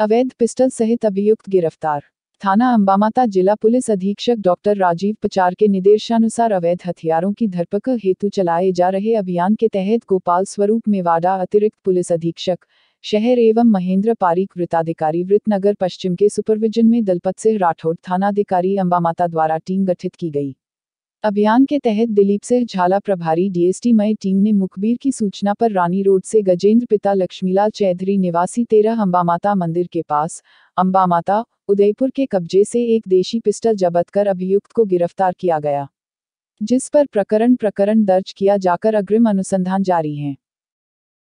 अवैध पिस्टल सहित अभियुक्त गिरफ्तार थाना अंबामाता जिला पुलिस अधीक्षक डॉक्टर राजीव पचार के निर्देशानुसार अवैध हथियारों की धरपकड़ हेतु चलाए जा रहे अभियान के तहत गोपाल स्वरूप मेवाडा अतिरिक्त पुलिस अधीक्षक शहर एवं महेंद्र पारीक वृत्ताधिकारी वृत्तनगर पश्चिम के सुपरविजन में दलपत सिंह राठौड़ थानाधिकारी अंबामाता द्वारा टीम गठित की गई अभियान के तहत दिलीप सिंह झाला प्रभारी डीएसटी मय टीम ने मुखबिर की सूचना पर रानी रोड से गजेंद्र पिता लक्ष्मीलाल चौधरी निवासी तेरह अम्बा माता मंदिर के पास अम्बा माता उदयपुर के कब्जे से एक देशी पिस्टल जब्त कर अभियुक्त को गिरफ्तार किया गया जिस पर प्रकरण प्रकरण दर्ज किया जाकर अग्रिम अनुसंधान जारी है